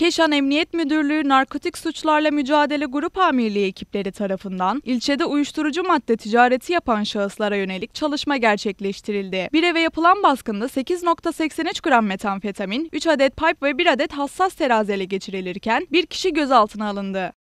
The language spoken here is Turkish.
Keşan Emniyet Müdürlüğü Narkotik Suçlarla Mücadele Grup Amirliği ekipleri tarafından ilçede uyuşturucu madde ticareti yapan şahıslara yönelik çalışma gerçekleştirildi. Bir eve yapılan baskında 8.83 gram metamfetamin, 3 adet pipe ve 1 adet hassas ele geçirilirken bir kişi gözaltına alındı.